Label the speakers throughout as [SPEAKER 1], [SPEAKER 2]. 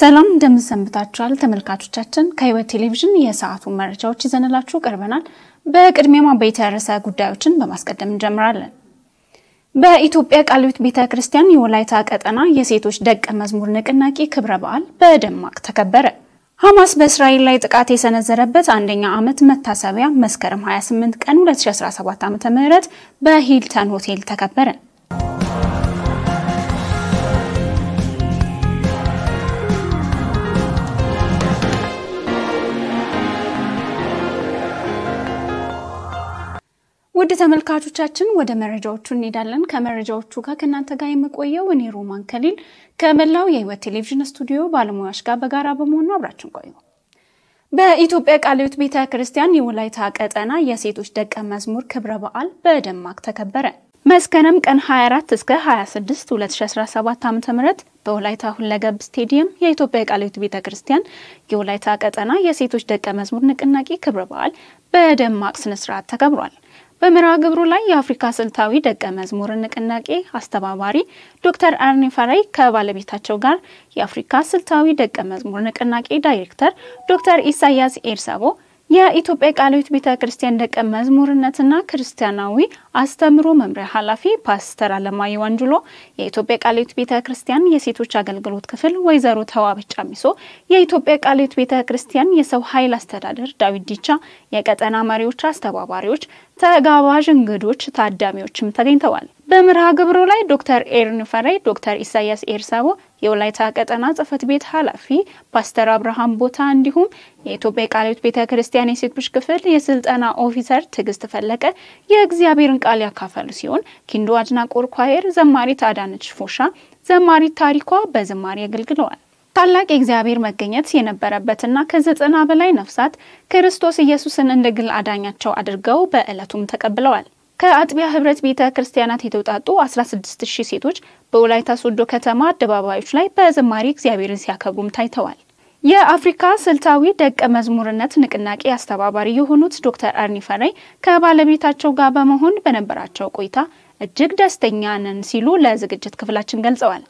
[SPEAKER 1] ሰላም እንደምንሰንብታችኋል ተመልካቾቻችን። ከህይወት ቴሌቪዥን የሰዓቱን መረጃዎች ይዘንላችሁ ቀርበናል። በቅድሚያ አበይት ርዕሰ ጉዳዮችን በማስቀደም እንጀምራለን። በኢትዮጵያ ቃልዮት ቤተ ክርስቲያን የወላይታ ቀጠና የሴቶች ደቀ መዝሙር ንቅናቄ ክብረ በዓል በደማቅ ተከበረ። ሐማስ በእስራኤል ላይ ጥቃት የሰነዘረበት አንደኛ ዓመት መታሰቢያ መስከረም 28 ቀን 2017 ዓ.ም በሂልተን ሆቴል ተከበረ። ውድ ተመልካቾቻችን ወደ መረጃዎቹ እንሄዳለን። ከመረጃዎቹ ጋር ከእናንተ ጋር የምቆየው እኔ ሮማን ከሊል ከመላው የህይወት ቴሌቪዥን ስቱዲዮ ባለሙያዎች ጋር በጋራ በመሆኑ አብራችን ቆዩ። በኢትዮጵያ ቃለ ሕይወት ቤተ ክርስቲያን የወላይታ ቀጠና የሴቶች ደቀ መዝሙር ክብረ በዓል በደማቅ ተከበረ። መስከረም ቀን 24 እስከ 26 2017 ም በወላይታ ሁለገብ ስቴዲየም የኢትዮጵያ ቃለ ሕይወት ቤተ ክርስቲያን የወላይታ ቀጠና የሴቶች ደቀ መዝሙር ንቅናቄ ክብረ በዓል በደማቅ ስነስርዓት ተከብሯል። በመርሃ ግብሩ ላይ የአፍሪካ ስልታዊ ደቀ መዝሙር ንቅናቄ አስተባባሪ ዶክተር አርኒ ፈራይ ከባለቤታቸው ጋር የአፍሪካ ስልታዊ ደቀ መዝሙር ንቅናቄ ዳይሬክተር ዶክተር ኢሳያስ ኤርሳቦ የኢትዮጵያ ቃላዊት ቤተ ክርስቲያን ደቀ መዝሙርነትና ክርስቲያናዊ አስተምሮ መምሪያ ኃላፊ ፓስተር አለማየ ወንጅሎ፣ የኢትዮጵያ ቃላዊት ቤተ ክርስቲያን የሴቶች አገልግሎት ክፍል ወይዘሮ ተዋበች ጫሚሶ፣ የኢትዮጵያ ቃላዊት ቤተ ክርስቲያን የሰው ኃይል አስተዳደር ዳዊት ዲቻ፣ የቀጠና መሪዎች፣ አስተባባሪዎች፣ ተጋባዥ እንግዶች ታዳሚዎችም ተገኝተዋል። በምርሃ ግብሩ ላይ ዶክተር ኤርን ፈራይ፣ ዶክተር ኢሳያስ ኤርሳቦ የወላይታ ቀጠና ጽህፈት ቤት ኃላፊ፣ ፓስተር አብርሃም ቦታ እንዲሁም የኢትዮጵያ ቃልዮት ቤተ ክርስቲያን የሴቶች ክፍል የስልጠና ኦፊሰር ትዕግስት ፈለቀ የእግዚአብሔርን ቃል ያካፈሉ ሲሆን ኪንዶ አድናቆር ኳየር ዘማሪት አዳነች ፎሻ፣ ዘማሪት ታሪኳ በዝማሬ አገልግለዋል። ታላቅ የእግዚአብሔር መገኘት የነበረበትና ከዘጠና በላይ ነፍሳት ክርስቶስ ኢየሱስን እንደ ግል አዳኛቸው አድርገው በዕለቱም ተቀብለዋል። ከአጥቢያ ህብረት ቤተ ክርስቲያናት የተውጣጡ 16 ሺህ ሴቶች በወላይታ ሶዶ ከተማ አደባባዮች ላይ በዝማሬ እግዚአብሔርን ሲያከብሩም ታይተዋል። የአፍሪካ ስልታዊ ደቀ መዝሙርነት ንቅናቄ አስተባባሪ የሆኑት ዶክተር አርኒ ፈረይ ከባለቤታቸው ጋር በመሆን በነበራቸው ቆይታ እጅግ ደስተኛ ነን ሲሉ ለዝግጅት ክፍላችን ገልጸዋል።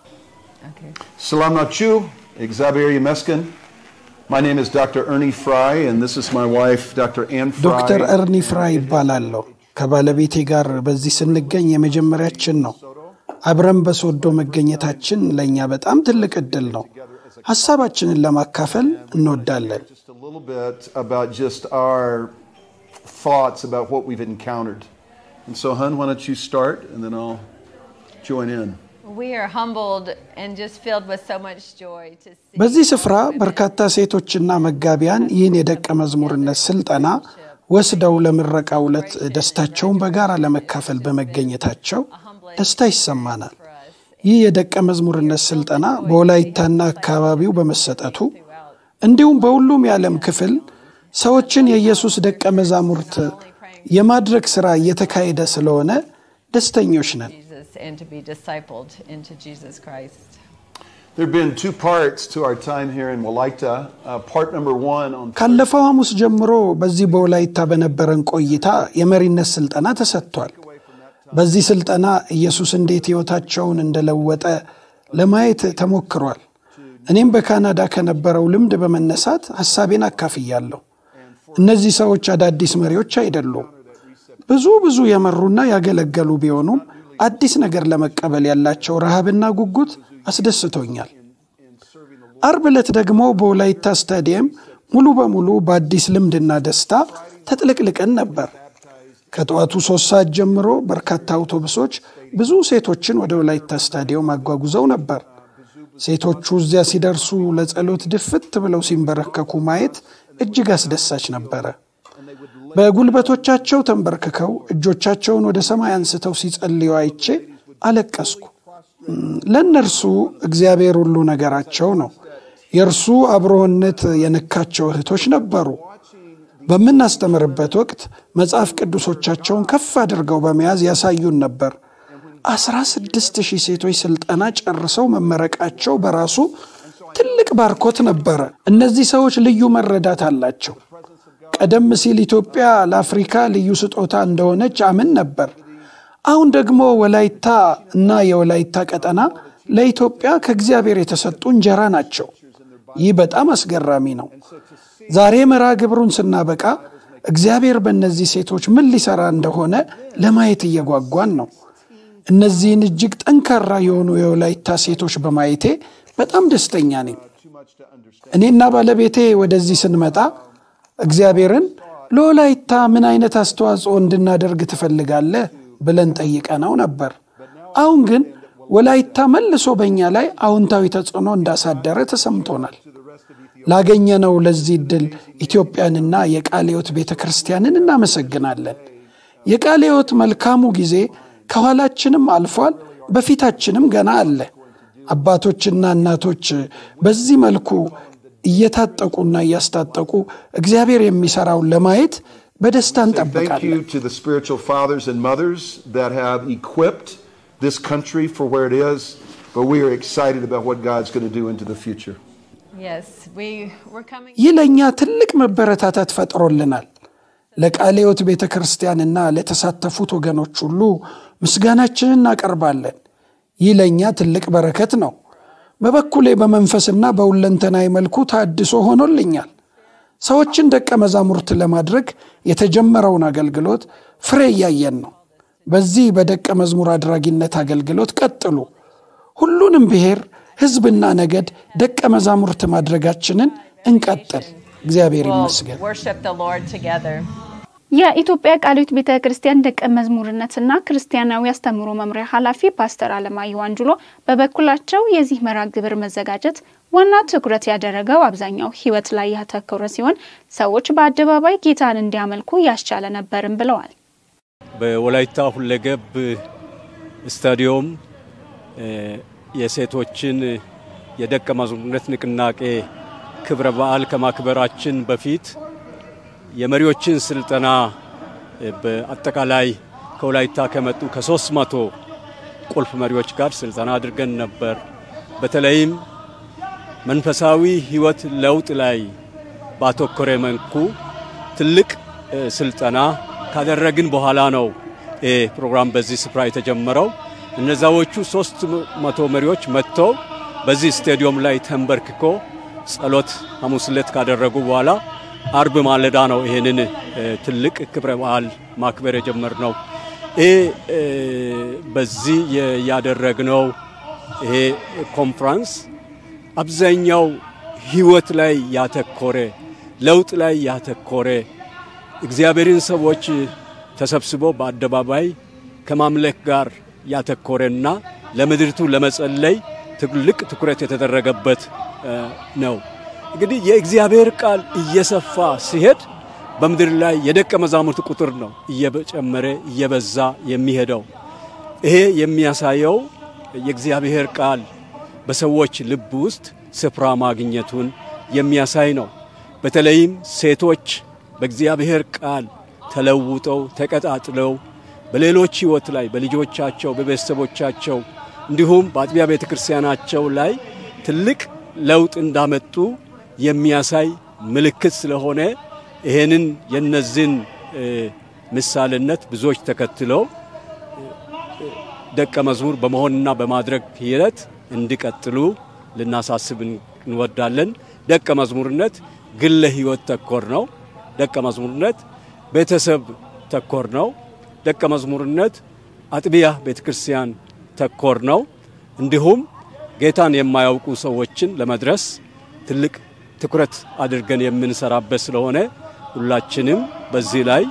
[SPEAKER 2] ሰላም ናችሁ? Xavier Yemeskin. My name is Dr. Ernie Fry and this is my wife Dr. Ann Fry. ዶክተር ኤርኒ ፍራይ ይባላለሁ። ከባለቤቴ ጋር በዚህ ስንገኝ የመጀመሪያችን ነው። አብረን በሶዶ መገኘታችን ለእኛ በጣም ትልቅ እድል ነው። ሀሳባችንን ለማካፈል እንወዳለን። And so, hun, why don't you start and then I'll join in. በዚህ ስፍራ በርካታ ሴቶችና መጋቢያን ይህን የደቀ መዝሙርነት ስልጠና ወስደው ለምረቃ ዕለት ደስታቸውን በጋራ ለመካፈል በመገኘታቸው ደስታ ይሰማናል። ይህ የደቀ መዝሙርነት ስልጠና በወላይታና አካባቢው በመሰጠቱ እንዲሁም በሁሉም የዓለም ክፍል ሰዎችን የኢየሱስ ደቀ መዛሙርት የማድረግ ሥራ እየተካሄደ ስለሆነ ደስተኞች ነን።
[SPEAKER 3] and to be discipled into Jesus Christ.
[SPEAKER 2] There have been two parts to our time here in Walaita. Uh, part number one on ካለፈው ሐሙስ ጀምሮ በዚህ በወላይታ በነበረን ቆይታ የመሪነት ስልጠና ተሰጥቷል። በዚህ ስልጠና ኢየሱስ እንዴት ሕይወታቸውን እንደለወጠ ለማየት ተሞክሯል። እኔም በካናዳ ከነበረው ልምድ በመነሳት ሐሳቤን አካፍያለሁ። እነዚህ ሰዎች አዳዲስ መሪዎች አይደሉም። ብዙ ብዙ የመሩና ያገለገሉ ቢሆኑም አዲስ ነገር ለመቀበል ያላቸው ረሃብና ጉጉት አስደስቶኛል። አርብ ዕለት ደግሞ በወላይታ ስታዲየም ሙሉ በሙሉ በአዲስ ልምድና ደስታ ተጥለቅልቀን ነበር። ከጠዋቱ ሶስት ሰዓት ጀምሮ በርካታ አውቶቡሶች ብዙ ሴቶችን ወደ ወላይታ ስታዲየም አጓጉዘው ነበር። ሴቶቹ እዚያ ሲደርሱ ለጸሎት ድፍት ብለው ሲንበረከኩ ማየት እጅግ አስደሳች ነበረ። በጉልበቶቻቸው ተንበርክከው እጆቻቸውን ወደ ሰማይ አንስተው ሲጸልዩ አይቼ አለቀስኩ። ለእነርሱ እግዚአብሔር ሁሉ ነገራቸው ነው። የእርሱ አብሮነት የነካቸው እህቶች ነበሩ። በምናስተምርበት ወቅት መጽሐፍ ቅዱሶቻቸውን ከፍ አድርገው በመያዝ ያሳዩን ነበር። አስራ ስድስት ሺህ ሴቶች ስልጠና ጨርሰው መመረቃቸው በራሱ ትልቅ ባርኮት ነበረ። እነዚህ ሰዎች ልዩ መረዳት አላቸው። ቀደም ሲል ኢትዮጵያ ለአፍሪካ ልዩ ስጦታ እንደሆነች አምን ነበር። አሁን ደግሞ ወላይታ እና የወላይታ ቀጠና ለኢትዮጵያ ከእግዚአብሔር የተሰጡ እንጀራ ናቸው። ይህ በጣም አስገራሚ ነው። ዛሬ መራ ግብሩን ስናበቃ እግዚአብሔር በእነዚህ ሴቶች ምን ሊሰራ እንደሆነ ለማየት እየጓጓን ነው። እነዚህን እጅግ ጠንካራ የሆኑ የወላይታ ሴቶች በማየቴ በጣም ደስተኛ ነኝ። እኔና ባለቤቴ ወደዚህ ስንመጣ እግዚአብሔርን ለወላይታ ምን አይነት አስተዋጽኦ እንድናደርግ ትፈልጋለ ብለን ጠይቀ ነው ነበር። አሁን ግን ወላይታ መልሶ በእኛ ላይ አውንታዊ ተጽዕኖ እንዳሳደረ ተሰምቶናል። ላገኘነው ለዚህ ድል ኢትዮጵያንና የቃሌዎት ቤተ ክርስቲያንን እናመሰግናለን። የቃሌዎት መልካሙ ጊዜ ከኋላችንም አልፏል፣ በፊታችንም ገና አለ። አባቶችና እናቶች በዚህ መልኩ እየታጠቁና እያስታጠቁ እግዚአብሔር የሚሰራውን ለማየት በደስታ እንጠብቃለን። ይህ ለእኛ ትልቅ መበረታታት ፈጥሮልናል። ለቃለ ሕይወት ቤተ ክርስቲያንና ለተሳተፉት ወገኖች ሁሉ ምስጋናችንን እናቀርባለን። ይህ ለእኛ ትልቅ በረከት ነው። በበኩሌ በመንፈስና በሁለንተናዊ መልኩ ታድሶ ሆኖልኛል። ሰዎችን ደቀ መዛሙርት ለማድረግ የተጀመረውን አገልግሎት ፍሬ እያየን ነው። በዚህ በደቀ መዝሙር አድራጊነት አገልግሎት ቀጥሉ። ሁሉንም ብሔር፣ ህዝብና ነገድ ደቀ መዛሙርት ማድረጋችንን እንቀጥል። እግዚአብሔር ይመስገን።
[SPEAKER 1] የኢትዮጵያ ቃሊት ቤተ ክርስቲያን ደቀ መዝሙርነትና ክርስቲያናዊ አስተምህሮ መምሪያ ኃላፊ ፓስተር አለማየሁ አንጅሎ በበኩላቸው የዚህ መራ ግብር መዘጋጀት ዋና ትኩረት ያደረገው አብዛኛው ሕይወት ላይ ያተኮረ ሲሆን ሰዎች በአደባባይ ጌታን እንዲያመልኩ ያስቻለ ነበርም ብለዋል።
[SPEAKER 4] በወላይታ ሁለገብ ስታዲዮም የሴቶችን የደቀ መዝሙርነት ንቅናቄ ክብረ በዓል ከማክበራችን በፊት የመሪዎችን ስልጠና በአጠቃላይ ከወላይታ ከመጡ ከሶስት መቶ ቁልፍ መሪዎች ጋር ስልጠና አድርገን ነበር። በተለይም መንፈሳዊ ህይወት ለውጥ ላይ ባተኮረ መልኩ ትልቅ ስልጠና ካደረግን በኋላ ነው ይህ ፕሮግራም በዚህ ስፍራ የተጀመረው። እነዛዎቹ ሶስት መቶ መሪዎች መጥተው በዚህ ስቴዲየም ላይ ተንበርክኮ ጸሎት ሐሙስ ዕለት ካደረጉ በኋላ አርብ ማለዳ ነው ይሄንን ትልቅ ክብረ በዓል ማክበር የጀመርነው። ይሄ በዚህ ያደረግነው ይሄ ኮንፍራንስ አብዛኛው ህይወት ላይ ያተኮረ ለውጥ ላይ ያተኮረ እግዚአብሔርን ሰዎች ተሰብስቦ በአደባባይ ከማምለክ ጋር ያተኮረና ለምድርቱ ለመጸለይ ትልቅ ትኩረት የተደረገበት ነው። እንግዲህ የእግዚአብሔር ቃል እየሰፋ ሲሄድ በምድር ላይ የደቀ መዛሙርት ቁጥር ነው እየጨመረ እየበዛ የሚሄደው። ይሄ የሚያሳየው የእግዚአብሔር ቃል በሰዎች ልብ ውስጥ ስፍራ ማግኘቱን የሚያሳይ ነው። በተለይም ሴቶች በእግዚአብሔር ቃል ተለውጠው ተቀጣጥለው በሌሎች ሕይወት ላይ በልጆቻቸው፣ በቤተሰቦቻቸው እንዲሁም በአጥቢያ ቤተ ክርስቲያናቸው ላይ ትልቅ ለውጥ እንዳመጡ የሚያሳይ ምልክት ስለሆነ ይህንን የነዚህን ምሳሌነት ብዙዎች ተከትለው ደቀ መዝሙር በመሆንና በማድረግ ሂደት እንዲቀጥሉ ልናሳስብ እንወዳለን። ደቀ መዝሙርነት ግለ ሕይወት ተኮር ነው። ደቀ መዝሙርነት ቤተሰብ ተኮር ነው። ደቀ መዝሙርነት አጥቢያ ቤተ ክርስቲያን ተኮር ነው። እንዲሁም ጌታን የማያውቁ ሰዎችን ለመድረስ ትልቅ ትኩረት አድርገን የምንሰራበት ስለሆነ ሁላችንም በዚህ ላይ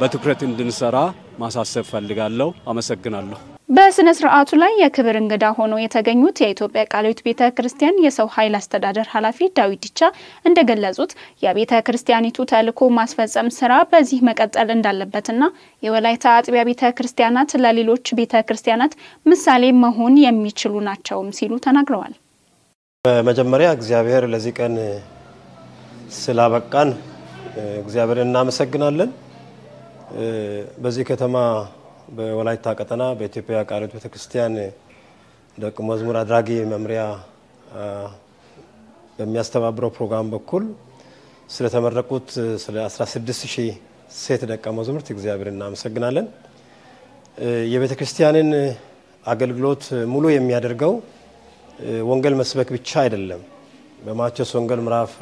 [SPEAKER 4] በትኩረት እንድንሰራ ማሳሰብ ፈልጋለሁ። አመሰግናለሁ።
[SPEAKER 1] በስነ ስርዓቱ ላይ የክብር እንግዳ ሆኖ የተገኙት የኢትዮጵያ ቃልዮት ቤተ ክርስቲያን የሰው ኃይል አስተዳደር ኃላፊ ዳዊት ዲቻ እንደገለጹት የቤተ ክርስቲያኒቱ ተልዕኮ ማስፈጸም ስራ በዚህ መቀጠል እንዳለበትና የወላይታ አጥቢያ ቤተ ክርስቲያናት ለሌሎች ቤተ ክርስቲያናት ምሳሌ መሆን የሚችሉ ናቸውም ሲሉ ተናግረዋል።
[SPEAKER 3] በመጀመሪያ እግዚአብሔር ለዚህ ቀን ስላበቃን እግዚአብሔር እናመሰግናለን። በዚህ ከተማ በወላይታ ቀጠና በኢትዮጵያ ቃለ ሕይወት ቤተክርስቲያን ደቀ መዝሙር አድራጊ መምሪያ በሚያስተባብረው ፕሮግራም በኩል ስለተመረቁት ስለ 16 ሺህ ሴት ደቀ መዝሙርት እግዚአብሔር እናመሰግናለን። የቤተክርስቲያንን አገልግሎት ሙሉ የሚያደርገው ወንጌል መስበክ ብቻ አይደለም። በማቴዎስ ወንጌል ምዕራፍ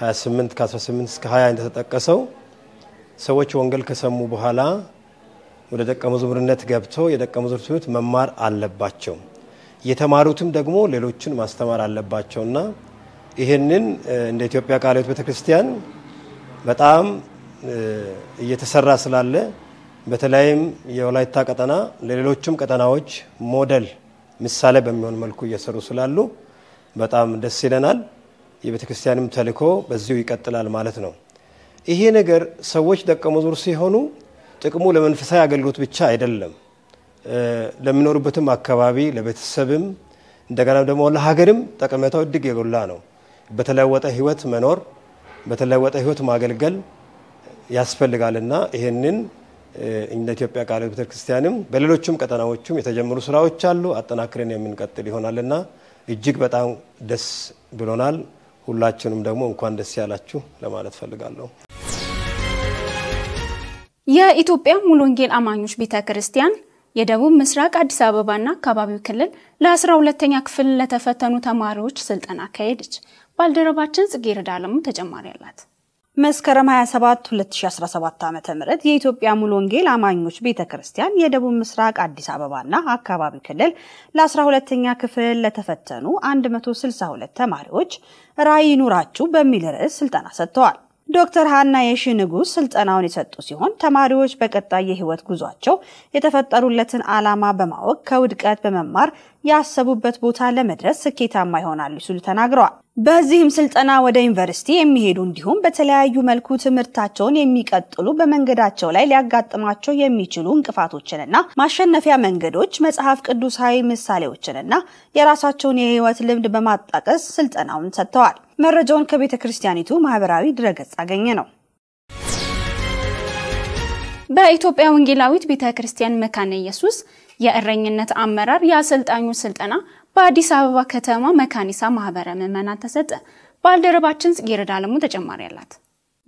[SPEAKER 3] 28 ከ18 እስከ 20 እንደተጠቀሰው ሰዎች ወንጌል ከሰሙ በኋላ ወደ ደቀ መዝሙርነት ገብቶ የደቀ መዝሙር ትምህርት መማር አለባቸው። የተማሩትም ደግሞ ሌሎችን ማስተማር አለባቸውና እና ይህንን እንደ ኢትዮጵያ ቃለ ሕይወት ቤተክርስቲያን በጣም እየተሰራ ስላለ በተለይም የወላይታ ቀጠና ለሌሎችም ቀጠናዎች ሞዴል ምሳሌ በሚሆን መልኩ እየሰሩ ስላሉ በጣም ደስ ይለናል። የቤተ ክርስቲያንም ተልእኮ በዚሁ ይቀጥላል ማለት ነው። ይሄ ነገር ሰዎች ደቀ መዝሙር ሲሆኑ ጥቅሙ ለመንፈሳዊ አገልግሎት ብቻ አይደለም፣ ለሚኖሩበትም አካባቢ ለቤተሰብም፣ እንደገና ደግሞ ለሀገርም ጠቀሜታው እጅግ የጎላ ነው። በተለወጠ ህይወት መኖር በተለወጠ ህይወት ማገልገል ያስፈልጋልና ይህንን እንደ ኢትዮጵያ ቃለ ቤተ ክርስቲያንም በሌሎችም ቀጠናዎችም የተጀመሩ ስራዎች አሉ። አጠናክረን የምንቀጥል ይሆናልና እጅግ በጣም ደስ ብሎናል። ሁላችንም ደግሞ እንኳን ደስ ያላችሁ ለማለት ፈልጋለሁ።
[SPEAKER 1] የኢትዮጵያ ሙሉ ወንጌል አማኞች ቤተ ክርስቲያን የደቡብ ምስራቅ አዲስ አበባና አካባቢው ክልል ለአስራ ሁለተኛ ክፍል ለተፈተኑ
[SPEAKER 5] ተማሪዎች ስልጠና አካሄደች። ባልደረባችን ጽጌረዳ አለሙ ተጨማሪ አላት። መስከረም 27 2017 ዓ ም የኢትዮጵያ ሙሉ ወንጌል አማኞች ቤተ ክርስቲያን የደቡብ ምስራቅ አዲስ አበባና አካባቢ ክልል ለ12ተኛ ክፍል ለተፈተኑ 162 ተማሪዎች ራዕይ ይኑራችሁ በሚል ርዕስ ስልጠና ሰጥተዋል። ዶክተር ሀና የሺ ንጉስ ስልጠናውን የሰጡ ሲሆን ተማሪዎች በቀጣይ የህይወት ጉዟቸው የተፈጠሩለትን ዓላማ በማወቅ ከውድቀት በመማር ያሰቡበት ቦታ ለመድረስ ስኬታማ ይሆናሉ ሲሉ ተናግረዋል። በዚህም ስልጠና ወደ ዩኒቨርሲቲ የሚሄዱ እንዲሁም በተለያዩ መልኩ ትምህርታቸውን የሚቀጥሉ በመንገዳቸው ላይ ሊያጋጥማቸው የሚችሉ እንቅፋቶችንና ማሸነፊያ መንገዶች፣ መጽሐፍ ቅዱሳዊ ምሳሌዎችንና የራሳቸውን የህይወት ልምድ በማጣቀስ ስልጠናውን ሰጥተዋል። መረጃውን ከቤተ ክርስቲያኒቱ ማህበራዊ ድረገጽ አገኘ ነው። በኢትዮጵያ ወንጌላዊት ቤተ ክርስቲያን
[SPEAKER 1] መካነ ኢየሱስ የእረኝነት አመራር የአሰልጣኙ ስልጠና በአዲስ አበባ ከተማ መካኒሳ ማህበረ ምዕመናን ተሰጠ። ባልደረባችን ጽጌረዳ አለሙ ተጨማሪ አላት።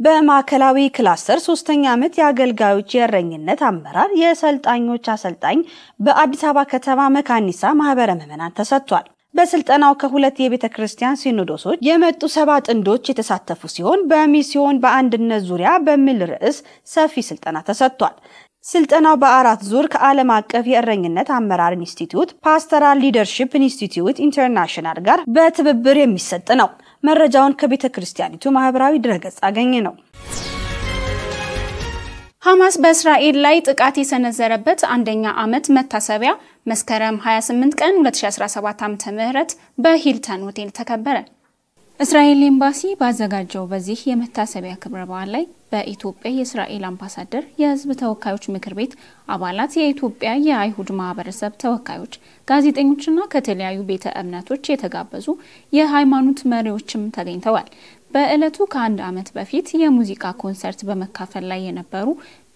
[SPEAKER 5] በማዕከላዊ ክላስተር ሶስተኛ ዓመት የአገልጋዮች የእረኝነት አመራር የሰልጣኞች አሰልጣኝ በአዲስ አበባ ከተማ መካኒሳ ማህበረ ምዕመናን ተሰጥቷል። በስልጠናው ከሁለት የቤተ ክርስቲያን ሲኖዶሶች የመጡ ሰባ ጥንዶች የተሳተፉ ሲሆን በሚስዮን በአንድነት ዙሪያ በሚል ርዕስ ሰፊ ስልጠና ተሰጥቷል። ስልጠናው በአራት ዙር ከዓለም አቀፍ የእረኝነት አመራር ኢንስቲትዩት፣ ፓስተራል ሊደርሺፕ ኢንስቲትዩት ኢንተርናሽናል ጋር በትብብር የሚሰጥ ነው። መረጃውን ከቤተ ክርስቲያኒቱ ማህበራዊ ድረገጽ አገኘ ነው። ሐማስ በእስራኤል ላይ ጥቃት የሰነዘረበት
[SPEAKER 1] አንደኛ ዓመት መታሰቢያ መስከረም 28 ቀን 2017 ዓ.ም በሂልተን ሆቴል ተከበረ። እስራኤል ኤምባሲ ባዘጋጀው በዚህ የመታሰቢያ ክብረ በዓል ላይ በኢትዮጵያ የእስራኤል አምባሳደር፣ የህዝብ ተወካዮች ምክር ቤት አባላት፣ የኢትዮጵያ የአይሁድ ማህበረሰብ ተወካዮች፣ ጋዜጠኞችና ከተለያዩ ቤተ እምነቶች የተጋበዙ የሃይማኖት መሪዎችም ተገኝተዋል። በዕለቱ ከአንድ ዓመት በፊት የሙዚቃ ኮንሰርት በመካፈል ላይ የነበሩ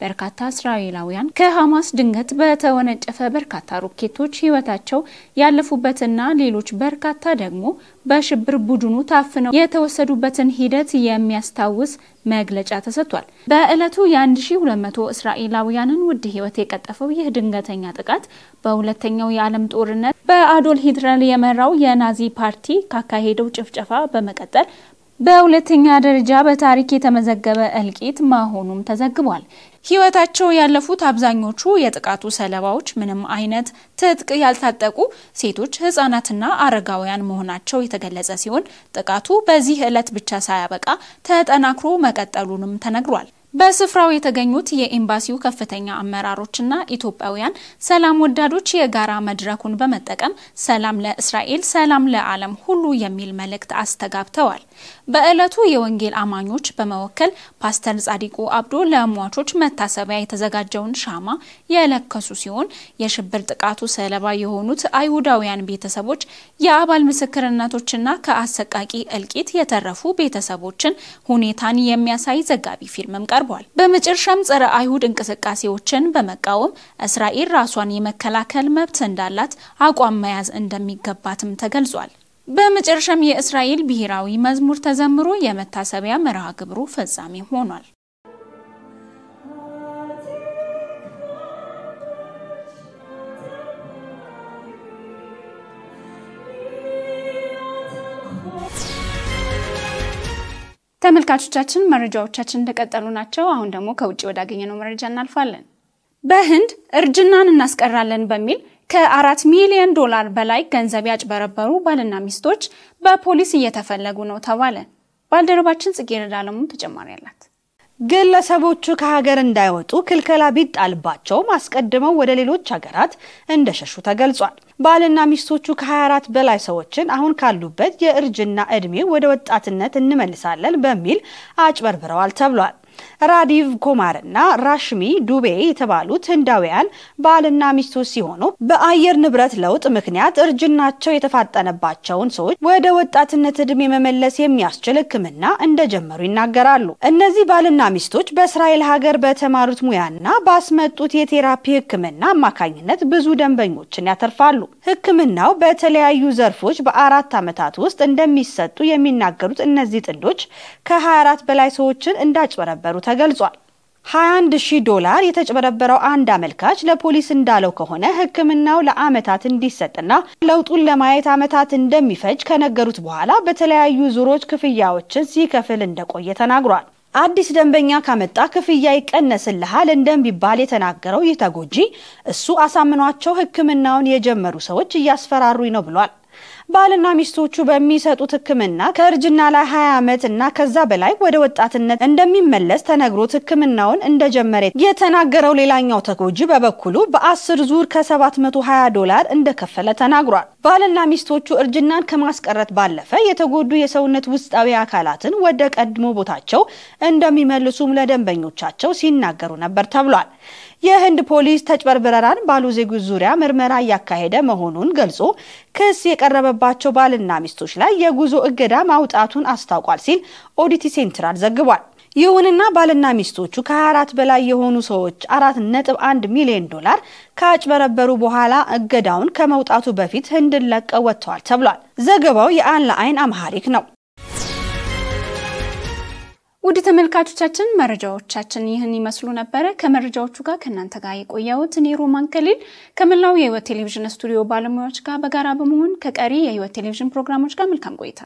[SPEAKER 1] በርካታ እስራኤላውያን ከሐማስ ድንገት በተወነጨፈ በርካታ ሮኬቶች ሕይወታቸው ያለፉበትና ሌሎች በርካታ ደግሞ በሽብር ቡድኑ ታፍነው የተወሰዱበትን ሂደት የሚያስታውስ መግለጫ ተሰጥቷል። በዕለቱ የ1200 እስራኤላውያንን ውድ ሕይወት የቀጠፈው ይህ ድንገተኛ ጥቃት በሁለተኛው የዓለም ጦርነት በአዶል ሂትለር የመራው የናዚ ፓርቲ ካካሄደው ጭፍጨፋ በመቀጠል በሁለተኛ ደረጃ በታሪክ የተመዘገበ እልቂት መሆኑም ተዘግቧል። ሕይወታቸው ያለፉት አብዛኞቹ የጥቃቱ ሰለባዎች ምንም አይነት ትጥቅ ያልታጠቁ ሴቶች፣ ህጻናትና አረጋውያን መሆናቸው የተገለጸ ሲሆን ጥቃቱ በዚህ ዕለት ብቻ ሳያበቃ ተጠናክሮ መቀጠሉንም ተነግሯል። በስፍራው የተገኙት የኤምባሲው ከፍተኛ አመራሮችና ኢትዮጵያውያን ሰላም ወዳዶች የጋራ መድረኩን በመጠቀም ሰላም ለእስራኤል ሰላም ለዓለም ሁሉ የሚል መልእክት አስተጋብተዋል። በዕለቱ የወንጌል አማኞች በመወከል ፓስተር ጻዲቁ አብዶ ለሟቾች መታሰቢያ የተዘጋጀውን ሻማ የለከሱ ሲሆን የሽብር ጥቃቱ ሰለባ የሆኑት አይሁዳውያን ቤተሰቦች የአባል ምስክርነቶችና ከአሰቃቂ እልቂት የተረፉ ቤተሰቦችን ሁኔታን የሚያሳይ ዘጋቢ ፊልምም ቀርቧል። ቀርቧል። በመጨረሻም ጸረ አይሁድ እንቅስቃሴዎችን በመቃወም እስራኤል ራሷን የመከላከል መብት እንዳላት አቋም መያዝ እንደሚገባትም ተገልጿል። በመጨረሻም የእስራኤል ብሔራዊ መዝሙር ተዘምሮ የመታሰቢያ መርሃ ግብሩ ፍጻሜ ሆኗል። ተመልካቾቻችን መረጃዎቻችን እንደቀጠሉ ናቸው። አሁን ደግሞ ከውጭ ወዳገኘነው መረጃ እናልፋለን። በህንድ እርጅናን እናስቀራለን በሚል ከአራት ሚሊዮን ዶላር በላይ ገንዘብ ያጭበረበሩ ባልና ሚስቶች በፖሊስ እየተፈለጉ ነው ተባለ። ባልደረባችን ጽጌረዳ አለሙ ተጨማሪ አላት።
[SPEAKER 5] ግለሰቦቹ ከሀገር እንዳይወጡ ክልከላ ቢጣልባቸውም አስቀድመው ወደ ሌሎች ሀገራት እንደሸሹ ተገልጿል። ባልና ሚስቶቹ ከ24 በላይ ሰዎችን አሁን ካሉበት የእርጅና እድሜ ወደ ወጣትነት እንመልሳለን በሚል አጭበርብረዋል ተብሏል። ራዲቭ እና ራሽሚ ዱቤ የተባሉት ህንዳውያን ባልና ሚስቶች ሲሆኑ በአየር ንብረት ለውጥ ምክንያት እርጅናቸው የተፋጠነባቸውን ሰዎች ወደ ወጣትነት ዕድሜ መመለስ የሚያስችል ሕክምና እንደጀመሩ ይናገራሉ። እነዚህ ባልና ሚስቶች በእስራኤል ሀገር በተማሩት ሙያና ባስመጡት የቴራፒ ሕክምና አማካኝነት ብዙ ደንበኞችን ያተርፋሉ። ሕክምናው በተለያዩ ዘርፎች በአራት ዓመታት ውስጥ እንደሚሰጡ የሚናገሩት እነዚህ ጥንዶች ከ24 በላይ ሰዎችን እንዳጭበረበ እንደነበሩ ተገልጿል። 21 ሺህ ዶላር የተጭበረበረው አንድ አመልካች ለፖሊስ እንዳለው ከሆነ ሕክምናው ለአመታት እንዲሰጥና ለውጡን ለማየት አመታት እንደሚፈጅ ከነገሩት በኋላ በተለያዩ ዙሮች ክፍያዎችን ሲከፍል እንደቆየ ተናግሯል። አዲስ ደንበኛ ካመጣ ክፍያ ይቀነስልሃል እንደሚባል የተናገረው ይህ ተጎጂ እሱ አሳምኗቸው ሕክምናውን የጀመሩ ሰዎች እያስፈራሩኝ ነው ብሏል። ባልና ሚስቶቹ በሚሰጡት ሕክምና ከእርጅና ላይ 20 ዓመት እና ከዛ በላይ ወደ ወጣትነት እንደሚመለስ ተነግሮት ሕክምናውን እንደጀመረ የተናገረው ሌላኛው ተጎጂ በበኩሉ በአስር ዙር ከ720 ዶላር እንደከፈለ ተናግሯል። ባልና ሚስቶቹ እርጅናን ከማስቀረት ባለፈ የተጎዱ የሰውነት ውስጣዊ አካላትን ወደ ቀድሞ ቦታቸው እንደሚመልሱም ለደንበኞቻቸው ሲናገሩ ነበር ተብሏል። የህንድ ፖሊስ ተጭበርብረራን ባሉ ዜጎች ዙሪያ ምርመራ እያካሄደ መሆኑን ገልጾ ክስ የቀረበባቸው ባልና ሚስቶች ላይ የጉዞ እገዳ ማውጣቱን አስታውቋል ሲል ኦዲቲ ሴንትራል ዘግቧል። ይሁንና ባልና ሚስቶቹ ከ24 በላይ የሆኑ ሰዎች 4.1 ሚሊዮን ዶላር ካጭበረበሩ በኋላ እገዳውን ከመውጣቱ በፊት ህንድን ለቀው ወጥተዋል ተብሏል። ዘገባው ለአይን አምሃሪክ ነው። ውድ ተመልካቾቻችን
[SPEAKER 1] መረጃዎቻችን ይህን ይመስሉ ነበረ። ከመረጃዎቹ ጋር ከእናንተ ጋር የቆየሁት እኔ ሮማን ከሊል ከመላው የህይወት ቴሌቪዥን ስቱዲዮ ባለሙያዎች ጋር በጋራ በመሆን ከቀሪ የህይወት ቴሌቪዥን ፕሮግራሞች ጋር መልካም ቆይታ